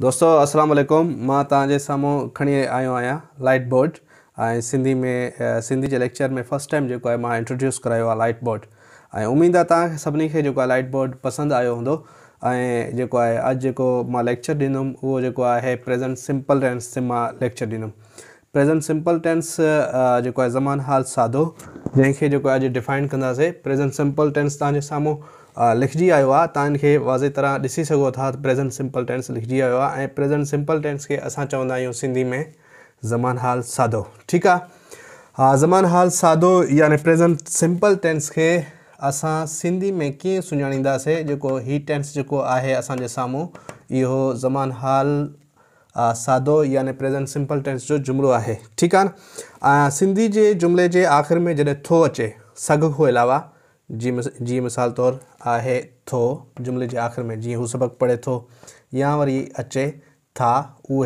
दोस्तों अस्सलाम वालेकुम मां तव्हांजे साम्हूं खणी आयो आहियां लाइट बोर्ड ऐं सिंधी में सिंधी जे लेक्चर में फस्ट टाइम जेको आहे मां इंट्रोड्यूस करायो आहे लाइट बोर्ड ऐं उमेदु आहे तव्हां सभिनी खे जेको आहे लाइट बोर्ड पसंदि आयो हूंदो ऐं जेको आहे अॼु जेको मां लेक्चर ॾींदुमि उहो जेको आहे प्रेज़ेंट सिंपल रेंस ते मां लेक्चर ॾींदुमि प्रेज़ेंट सिंपल टेंस जेको आहे ज़मान हाल सादो जैसे जो आहे अॼु डिफाइन कंदासीं प्रेज़ेंट सिंपल टेंस तव्हांजे लिखी लिखिजी आयो आहे वाज़े तरह ॾिसी सघो था प्रेज़ेंट सिंपल टेंस लिखिजी आयो आहे ऐं प्रेज़ेंट सिंपल टेंस के अस चवे सिंधी में ज़मान हाल सादो ठीक आहे हा ज़मान हाल सादो यानी प्रेज़ेंट सिंपल टेंस के असां सिंधी में कीअं सुञाणींदासीं जेको ही टेंस जो है असांजे साम्हूं इहो ज़मान हाल सादो यानि प्रेजेंट सिंपल टेंस जो जुमलो है ठीक है ना सिंधी के जुमले के आख़िर में जैसे थो अचे सग को अलावा जी मिस जी मिसाल तौर आहे थो जुमले के आख़िर में जी वो सबक पढ़े थो या वरी अचे था उ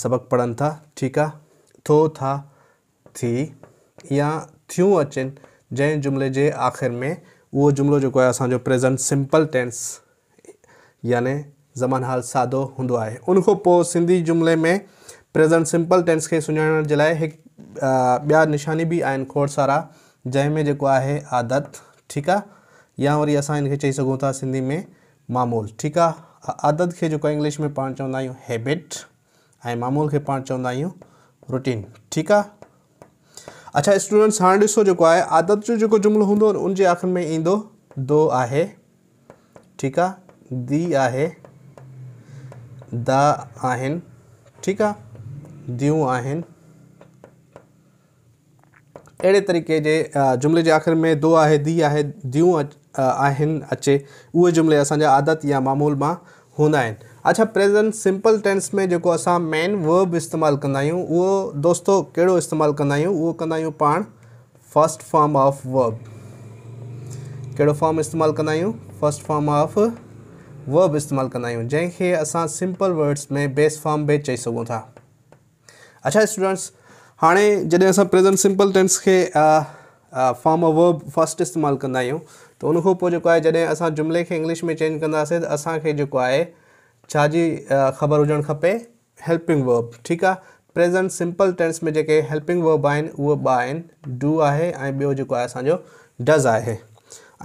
सबक पढ़न था ठीक है थो था थी या थियूं अचन जै जुमले के आख़िर में वो जुमलो जो है असो प्रेज़ेंट सिंपल टेंस यानि ज़मान हाल सादो हूंदो आहे उनखां सिंधी जुमले में प्रेज़ेंट सिंपल टेंस के सुञाणण जे लाइ हिकु ॿिया निशानी बि आहिनि खोड़ सारा जैमें जो है आदत ठीक आहे या वरी अस हिनखे चई सघूं सिंधी में मामूल ठीक आहे आदत के जेको इंग्लिश में पा चवंदा हैबिट ए मामूल के पा चवंदा आहियूं रुटीन ठीकु अच्छा स्टूडेंट्स हाँ ऐसो जेको आहे आदत जो जेको जुमिलो हूंदो उनजे आख़िर में ईंदो दो आहे ठीकु आहे दी आहे दा आहिनि ठीकु आहे दियूं आहिनि अहिड़े तरीक़े जे जुमिले जे आख़िर में दो आहे दी आहे दियूं आहिनि अचे उहे जुमले असांजा आदत या मामूल मां हूंदा आहिनि अच्छा प्रेज़ेंट सिंपल टेंस में जेको असां मेन वर्ब इस्तेमालु कंदा आहियूं उहो दोस्तो कहिड़ो इस्तेमालु कंदा आहियूं उहो कंदा आहियूं पाण फस्ट फॉर्म ऑफ वर्ब कहिड़ो फॉर्म इस्तेमाल कंदा आहियूं फस्ट फॉर्म ऑफ वर्ब इस्तेमाल कंदा आहियूं जंहिंखे असां सिंपल वर्ड्स में बेस फॉर्म बि चई सघूं था अच्छा स्टूडेंट्स हाणे जॾहिं असां प्रेज़ेंट सिंपल टेंस के फॉर्म ऑफ वर्ब फर्स्ट इस्तेमालु कंदा तो त उनखां जैसे अस जुमले के इंग्लिश में चेंज कंदासीं त असांखे जेको ख़बर होजन खपे हेल्पिंग वर्ब ठीक है प्रेज़ेंट सिंपल टेंस में जेके हेल्पिंग वर्ब आहिनि उहे ॿ आहिनि डू आहे ऐं ॿियो डज़ आहे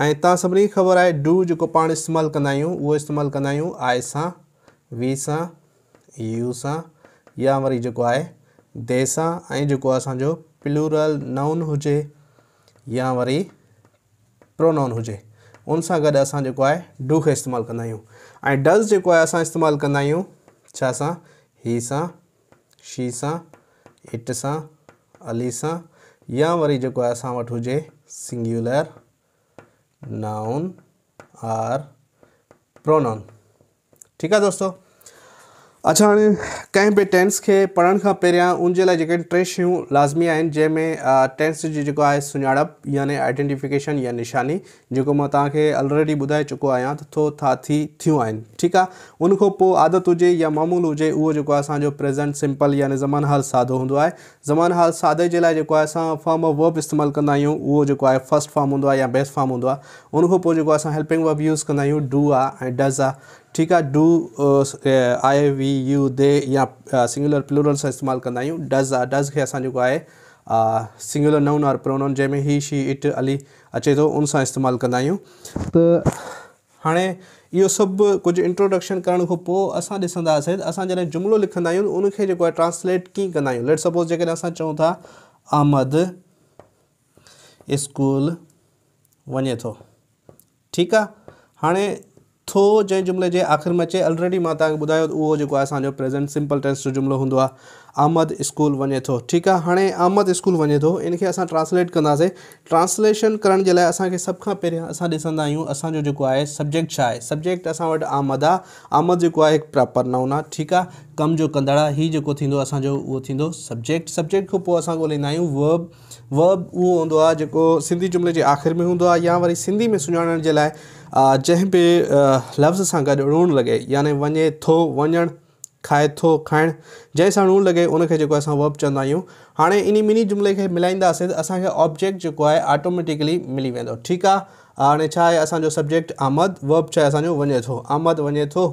ऐं तव्हां सभिनी ख़बर है डू जो पा इस्तेमालु कंदा आहियूं इस्तेमाल इस्तेमालु आय से वी से यू से या वरी जो है दे सां ऐं प्लूरल नाउन हो या वरी प्रोनाउन हुजे उन सां गॾु डू के इस्तेमाल कंदा आहियूं ऐं डज़ जेको आहे असां इस्तेमालु कंदा ही सां शी से इट सां अली सां या वरी जेको आहे असां वटि नाउन आर प्रोनाउन ठीक है दोस्तों अच्छा हाणे कंहिं बि टेंस खे पढ़ण खां पहिरियां उन टे शयूं लाज़मी जैमें जंहिंमें टेंस जी जेको आहे सुञाणप यानी आइडेंटिफिकेशन या निशानी जो मां तव्हांखे ऑलरेडी ॿुधाए चुको आहियां त थो था थी थियूं आहिनि ठीकु आहे आदत हुजे या मामूल हुजे उहो जेको आहे प्रेज़ेंट सिंपल यानी ज़मान हाल सादो हों आहे ज़मान हाल सादे जे लाइ जेको फॉर्म ऑफ वर्ब इस्तेमाल कंदा आहियूं उहो जेको फर्स्ट फॉर्म हूंदो या बेस्ट फॉर्म हूंदो आहे उनखां हेल्पिंग वर्ब यूज़ कंदा डू आ डज़ आ ठीक है do I we you they या सिंगुलर प्लूरल सां इस्तेमालु कंदा आहियूं डज़ आहे डज़ खे असां जेको आहे सिंगुलर नाउन और प्रोनाउन जंहिंमें ही शी इट अली अचे थो उन सां इस्तेमालु कंदा आहियूं त तो, हाणे इहो सभु कुझु इंट्रोडक्शन करण खां पोइ असां ॾिसंदासीं असां जॾहिं जुमिलो लिखंदा आहियूं उनखे जेको आहे ट्रांसलेट कीअं कंदा आहियूं लेट सपोज़ जेकॾहिं असां चऊं था अहमद स्कूल वञे थो ठीकु आहे हाणे थो जंहिं जुमले के आख़िर में अचे ऑलरेडी मां तव्हांखे ॿुधायो उहो प्रेज़ेंट सिंपल टेंस जो जुमिलो आमद स्कूल वञे तो ठीक है हाँ आमद स्कूल वञे तो इनके असां ट्रांसलेट कंदासीं ट्रांसलेशन कर सब लाइ असांखे सभु असो है असां सब्जेक्ट छा सब्जेक्ट असां आमद आहे आमद जो है हिकु प्रॉपर नाउन ठीक है कम जो कंदड़ ही जो असो थींदो सब्जेक्ट सब्जेक्ट खां पोइ वर्ब वर्ब उहो हूंदो सिंधी जुमले के आख़िर में हूंदो आहे या वरी सिंधी में सुञाणण जे लाइ जै भी लफ़्ज़ सां गॾु लूणु लगे यानी वे तो वन खाए थो खाइणु जंहिं सां लूणु लॻे उनखे वर्ब चवंदा हाँ इन ॿिन्ही जुमले के मिलाईंदासीं तो असांखे ऑब्जेक्ट जो है ऑटोमेटिकली मिली वो ठीक आहे हाणे छा सब्जेक्ट आमद वर्ब छा आहे असांजो वञे आमद वञे तो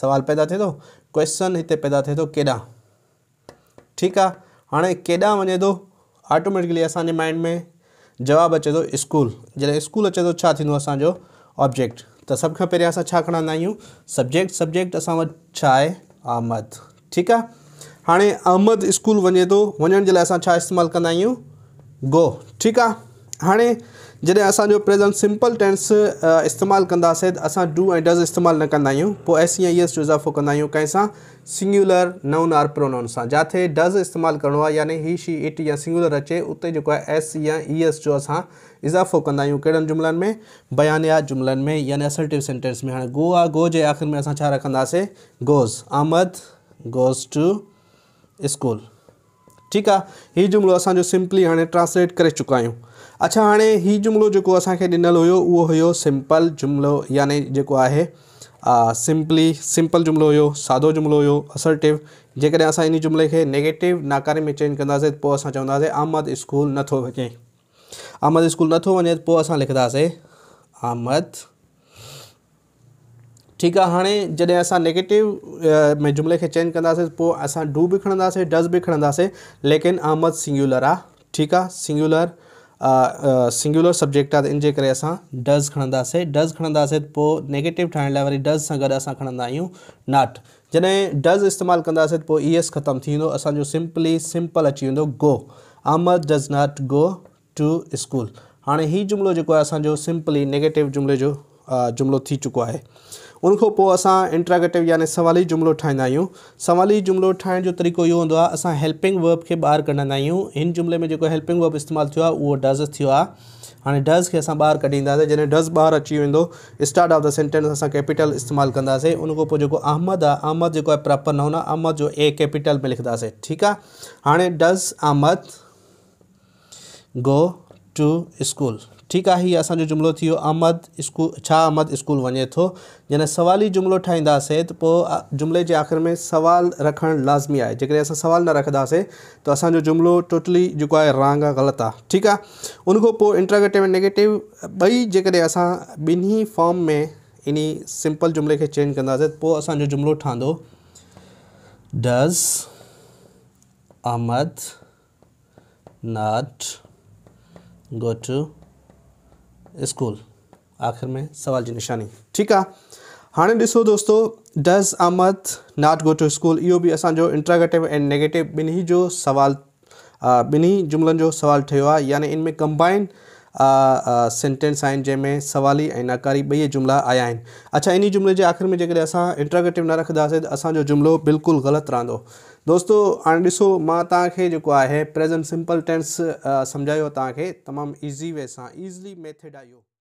सवाल पैदा थे तो क्वेश्चन इतने पैदा थे तो केॾां ठीक आहे हाणे केॾां वञे थो ऑटोमेटिकली असांजे माइंड में जवाब अचे तो स्कूल जैसे स्कूल अचे तो छा ऑब्जेक्ट तो सब खां पहिरियों असां छा सब्जेक्ट सब्जेक्ट असां वटि आमद ठीकु आहे हाणे अहमद स्कूल वे तो वन जे लाइ असां छा इस्तेमालु गो ठीक आहे हाणे जॾहिं असांजो प्रेज़ेंट सिंपल टेंस इस्तेमालु कंदासीं असां डू ऐं डज़ इस्तेमालु न कंदा एस या यस e जो इज़ाफ़ो कंदा आहियूं कंहिंसां नउन आर प्रोनाउन सां जिथे डज़ इस्तेमालु करो आहे यानी ही शी इट या सिंगुलर अचे उते एस या ई e एस जो अस इज़ाफ़ो कंदा आहियूं जुमलन जुमलनि में बयानियात जुमलन में यानी असल्टिव सेंटेंस में हाँ गो आ गो के आख़िर में असां छा गोज़ आमद गोज़ टू स्कूल ठीक है हे जुमिलो असांजो सिंपली हाणे ट्रांसलेट कर चुका आहियूं अच्छा हाँ हीउ जुमलो जेको असांखे ॾिनल हुयो उहो हुयो सिंपल जुमिलो यानी जेको आहे सिंपली सिंपल जुमिलो हुयो सादो जुमिलो हुयो असर्टिव जैसे असां इन जुमले के नेगेटिव नाकारे में चेंज कंदासीं त पोइ असां अहमद स्कूल नो वे अहमद स्कूल नथो वञे त पोइ असां अहमद ठीक आहे हाणे जॾहिं असां नेगेटिव में जुमले के चेंज कंदासीं डू भी खणंदासीं डज़ भी खणंदासीं लेकिन अहमद सिंग्युलर आहे ठीकु आहे सिंग्युलर सिंग्युलर सब्जेक्ट आहे त अस जे करे असां डज़ खणंदासीं डज़ खणंदासीं पोइ नेगेटिव ठाहिण लाइ वरी डज़ सां गॾु असां खणंदा आहियूं नाट जॾहिं डज़ इस्तेमालु कंदासीं त पोइ ई सिंपली सिंपल अची वेंदो go Ahmad does not go to school हाँ ही जुमिलो जेको आहे सिंपली नेगेटिव जुमले जो जुमिलो थी चुको है उनखां इंट्रागेटिव यानि सवाली जुमिलो ठाहींदा आहियूं सवाली जुमिलो ठाहिण जो तरीक़ो यो हों अस हेल्पिंग वर्ब के ॿाहिरि कढंदा आहियूं जुमिले में जो हेल्पिंग वर्ब इस्तेमालु थियो डज़ थियो आहे डज़ के असां ॿाहिरि कढी ईंदासीं डज़ ॿाहिरि अची वेंदो स्टार्ट ऑफ द सेंटेंस अस कैपिटल इस्तेमाल कंदासीं उन अहमद आ अहमद जेको प्रॉपर न हूंदो अहमद जो ए कैपिटल में लिखंदासीं ठीकु आहे हाणे does Ahmad go to school ठीक है ये असो जुमिलो थी वियो अहमद स्कूल छा अहमद स्कूल वे थो जॾहिं सवाली जुमिलो ठाहींदासीं त पोइ जुमिले आख़िर में सवाल रखणु लाज़मी आहे जेकॾहिं असां सवाल न रखंदासीं तो असो जुमिलो टोटली जेको आहे रांग आहे ग़लति आहे ठीकु आहे उनखां पोइ इंट्रागेटिव ऐं नेगेटिव ॿई जेकॾहिं असां ॿिन्ही फॉर्म में इन सिंपल जुमले के चेंज कंदासीं पोइ असांजो जुमिलो ठहंदो does Ahmad not go to school आखिर में सवाल की निशानी ठीक है हाँ ॾिसो दोस्तो does Ahmad not go to school इहो भी असो इंट्रागेटिव एंड नेगेटिव ॿिन्ही जो सवाल ॿिन्ही जुमलनि जो सवालु ठहियो आहे यानी इन कंबाइन सेंटेंस आहिनि जंहिंमें सवाली ऐं नाकारी ॿई जुमिला आया आहिनि अच्छा इन्ही जुमिले जे आख़िर में जेकॾहिं असां इंट्रागेटिव न रखंदासीं त असांजो जुमिलो बिल्कुलु ग़लति रहंदो दोस्तो हाणे ॾिसो मां तव्हांखे जेको आहे प्रेज़ेंट सिंपल टेंस सम्झायो तव्हांखे तमामु ईज़ी वे सां ईज़ली मेथड आहे इहो